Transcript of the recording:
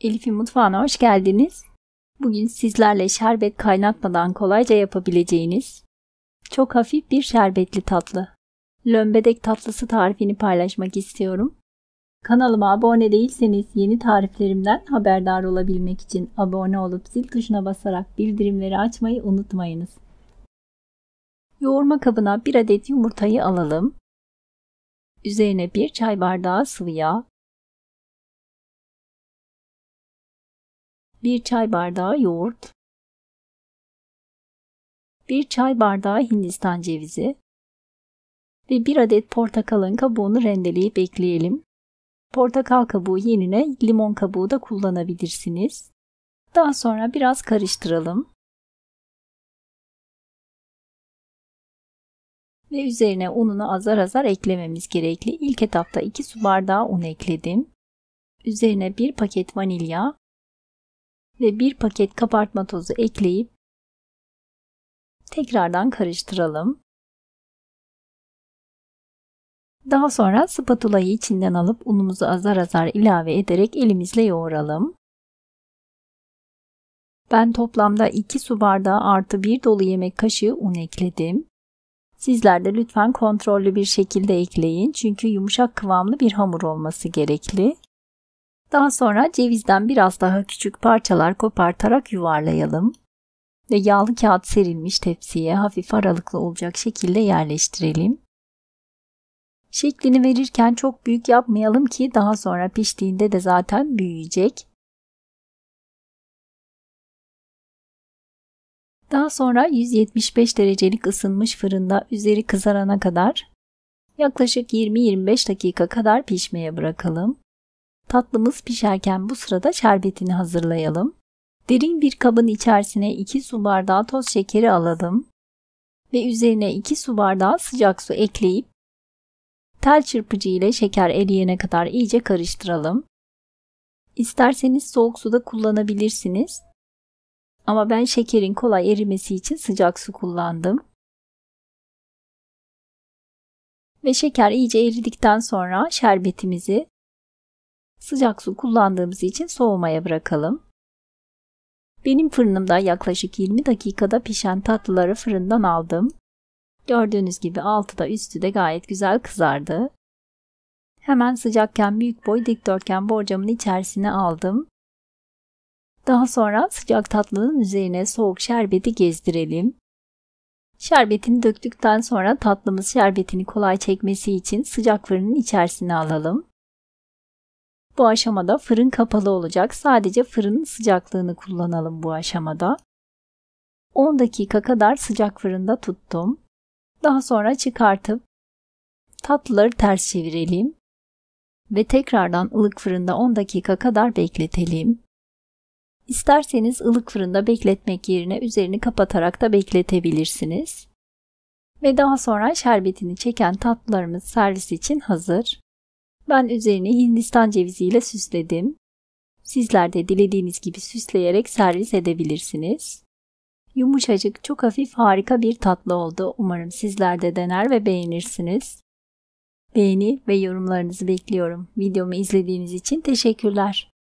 Elif'in mutfağına hoş geldiniz. Bugün sizlerle şerbet kaynatmadan kolayca yapabileceğiniz çok hafif bir şerbetli tatlı. Lömbedek tatlısı tarifini paylaşmak istiyorum. Kanalıma abone değilseniz yeni tariflerimden haberdar olabilmek için abone olup zil tuşuna basarak bildirimleri açmayı unutmayınız. Yoğurma kabına 1 adet yumurtayı alalım. Üzerine 1 çay bardağı sıvı yağ, 1 çay bardağı yoğurt, 1 çay bardağı hindistan cevizi ve 1 adet portakalın kabuğunu rendeleyip ekleyelim. Portakal kabuğu yerine limon kabuğu da kullanabilirsiniz. Daha sonra biraz karıştıralım. Ve üzerine ununu azar azar eklememiz gerekli. İlk etapta 2 su bardağı un ekledim. Üzerine 1 paket vanilya ve bir paket kabartma tozu ekleyip tekrardan karıştıralım. Daha sonra spatulayı içinden alıp unumuzu azar azar ilave ederek elimizle yoğuralım. Ben toplamda 2 su bardağı artı 1 dolu yemek kaşığı un ekledim. Sizler de lütfen kontrollü bir şekilde ekleyin çünkü yumuşak kıvamlı bir hamur olması gerekli. Daha sonra cevizden biraz daha küçük parçalar kopartarak yuvarlayalım ve yağlı kağıt serilmiş tepsiye hafif aralıklı olacak şekilde yerleştirelim. Şeklini verirken çok büyük yapmayalım ki daha sonra piştiğinde de zaten büyüyecek. Daha sonra 175 derecelik ısınmış fırında üzeri kızarana kadar yaklaşık 20-25 dakika kadar pişmeye bırakalım. Tatlımız pişerken bu sırada şerbetini hazırlayalım. Derin bir kabın içerisine 2 su bardağı toz şekeri alalım ve üzerine 2 su bardağı sıcak su ekleyip tel çırpıcı ile şeker eriyene kadar iyice karıştıralım. İsterseniz soğuk su da kullanabilirsiniz. Ama ben şekerin kolay erimesi için sıcak su kullandım. Ve şeker iyice eridikten sonra şerbetimizi Sıcak su kullandığımız için soğumaya bırakalım. Benim fırınımda yaklaşık 20 dakikada pişen tatlıları fırından aldım. Gördüğünüz gibi altı da üstü de gayet güzel kızardı. Hemen sıcakken büyük boy dikdörtgen borcamın içerisine aldım. Daha sonra sıcak tatlının üzerine soğuk şerbeti gezdirelim. Şerbetini döktükten sonra tatlımız şerbetini kolay çekmesi için sıcak fırının içerisine alalım. Bu aşamada fırın kapalı olacak. Sadece fırının sıcaklığını kullanalım bu aşamada. 10 dakika kadar sıcak fırında tuttum. Daha sonra çıkartıp tatlıları ters çevirelim ve tekrardan ılık fırında 10 dakika kadar bekletelim. İsterseniz ılık fırında bekletmek yerine üzerini kapatarak da bekletebilirsiniz. Ve daha sonra şerbetini çeken tatlılarımız servis için hazır. Ben üzerine Hindistan ceviziyle süsledim. Sizler de dilediğiniz gibi süsleyerek servis edebilirsiniz. Yumuşacık, çok hafif harika bir tatlı oldu. Umarım sizler de dener ve beğenirsiniz. Beğeni ve yorumlarınızı bekliyorum. Videomu izlediğiniz için teşekkürler.